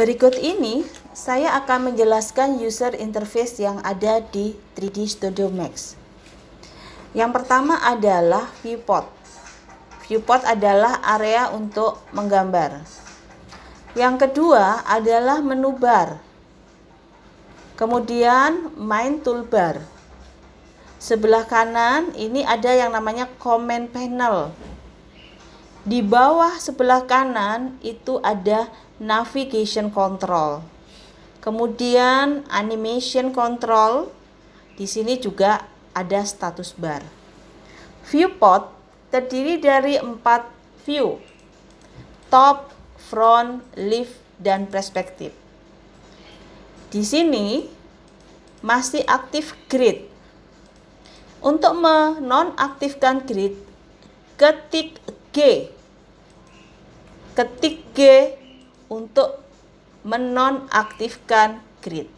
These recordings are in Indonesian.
Berikut ini saya akan menjelaskan user interface yang ada di 3D Studio Max. Yang pertama adalah viewport. Viewport adalah area untuk menggambar. Yang kedua adalah menu bar. Kemudian main toolbar. Sebelah kanan ini ada yang namanya comment panel di bawah sebelah kanan itu ada navigation control. Kemudian animation control. Di sini juga ada status bar. Viewport terdiri dari empat view. Top, front, lift, dan perspektif. Di sini masih aktif grid. Untuk menonaktifkan grid, ketik G ketik G untuk menonaktifkan grid.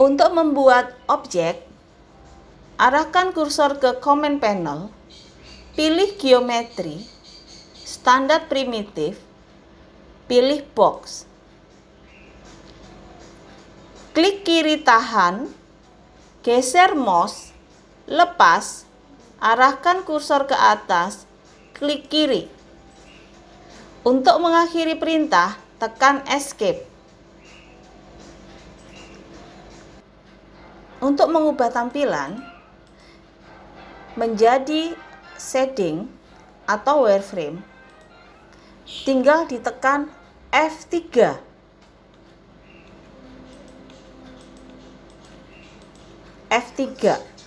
Untuk membuat objek, arahkan kursor ke Command Panel, pilih Geometri, Standar Primitif, pilih Box. Klik kiri tahan, geser mouse, lepas, Arahkan kursor ke atas, klik kiri. Untuk mengakhiri perintah, tekan escape. Untuk mengubah tampilan menjadi setting atau wireframe, tinggal ditekan F3. F3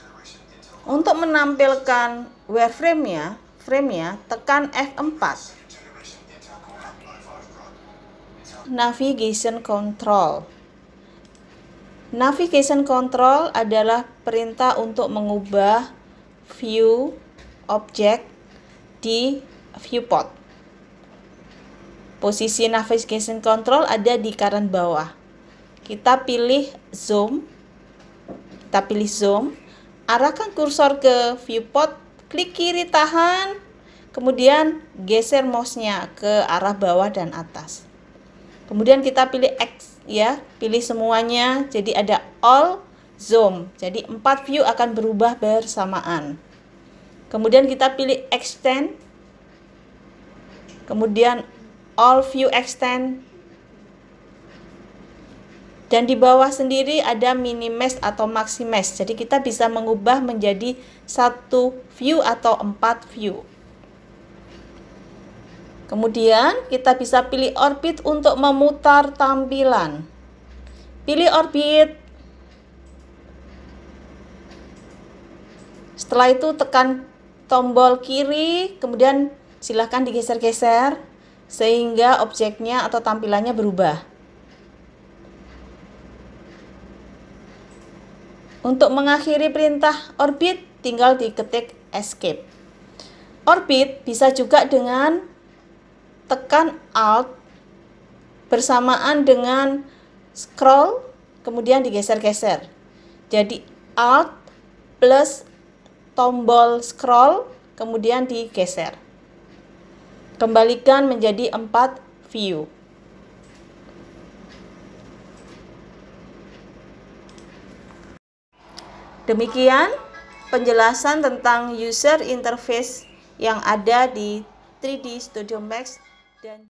untuk menampilkan wireframe-nya, frame-nya, tekan F4. Navigation Control. Navigation Control adalah perintah untuk mengubah view objek di viewport. Posisi navigation control ada di kanan bawah. Kita pilih zoom. Kita pilih zoom arahkan kursor ke viewport, klik kiri tahan, kemudian geser mouse-nya ke arah bawah dan atas. Kemudian kita pilih X ya, pilih semuanya. Jadi ada all zoom. Jadi empat view akan berubah bersamaan. Kemudian kita pilih extend. Kemudian all view extend dan di bawah sendiri ada mesh atau mesh Jadi kita bisa mengubah menjadi satu view atau empat view. Kemudian kita bisa pilih orbit untuk memutar tampilan. Pilih orbit. Setelah itu tekan tombol kiri, kemudian silahkan digeser-geser sehingga objeknya atau tampilannya berubah. Untuk mengakhiri perintah orbit, tinggal diketik escape. Orbit bisa juga dengan tekan alt bersamaan dengan scroll, kemudian digeser-geser. Jadi alt plus tombol scroll, kemudian digeser. Kembalikan menjadi empat view. Demikian penjelasan tentang user interface yang ada di 3D Studio Max dan